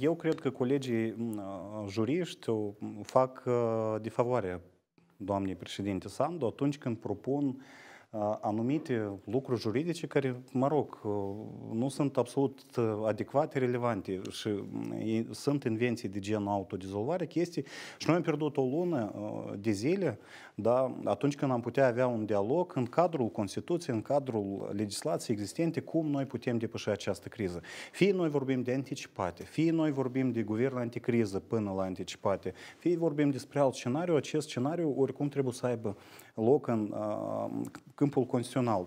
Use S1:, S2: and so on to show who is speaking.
S1: Eu cred că colegii mm, uh, juriști mm, fac uh, de favoare doamnei președinte Sandu atunci când propun anumite lucruri juridice care, mă rog, uh, nu sunt absolut uh, adecvate, relevante și mm, sunt invenții de genul autodizolvare, chestii. Și noi am pierdut o lună uh, de zile, da, atunci când am putea avea un dialog în cadrul Constituției, în cadrul legislației existente, cum noi putem depăși această criză. Fie noi vorbim de anticipate, fie noi vorbim de guvern anticriză până la anticipate, fie vorbim despre alt scenariu, acest scenariu oricum trebuie să aibă loc în câmpul constituțional.